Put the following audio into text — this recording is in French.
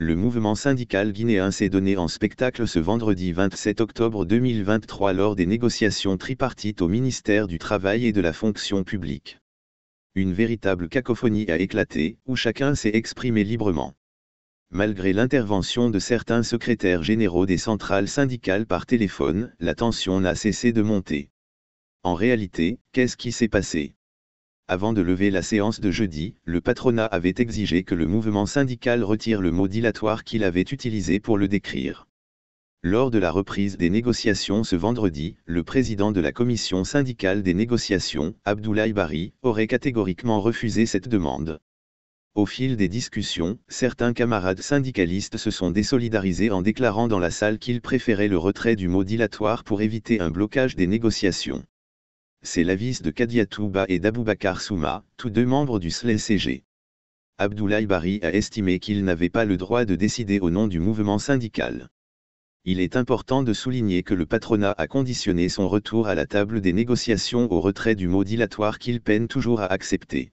Le mouvement syndical guinéen s'est donné en spectacle ce vendredi 27 octobre 2023 lors des négociations tripartites au ministère du Travail et de la Fonction publique. Une véritable cacophonie a éclaté, où chacun s'est exprimé librement. Malgré l'intervention de certains secrétaires généraux des centrales syndicales par téléphone, la tension n'a cessé de monter. En réalité, qu'est-ce qui s'est passé avant de lever la séance de jeudi, le patronat avait exigé que le mouvement syndical retire le mot dilatoire qu'il avait utilisé pour le décrire. Lors de la reprise des négociations ce vendredi, le président de la commission syndicale des négociations, Abdoulaye Bari, aurait catégoriquement refusé cette demande. Au fil des discussions, certains camarades syndicalistes se sont désolidarisés en déclarant dans la salle qu'ils préféraient le retrait du mot dilatoire pour éviter un blocage des négociations c'est l'avis de Kadiatouba et d'Aboubacar Souma, tous deux membres du SLCG. E Abdoulaye Bari a estimé qu'il n'avait pas le droit de décider au nom du mouvement syndical. Il est important de souligner que le patronat a conditionné son retour à la table des négociations au retrait du mot dilatoire qu'il peine toujours à accepter.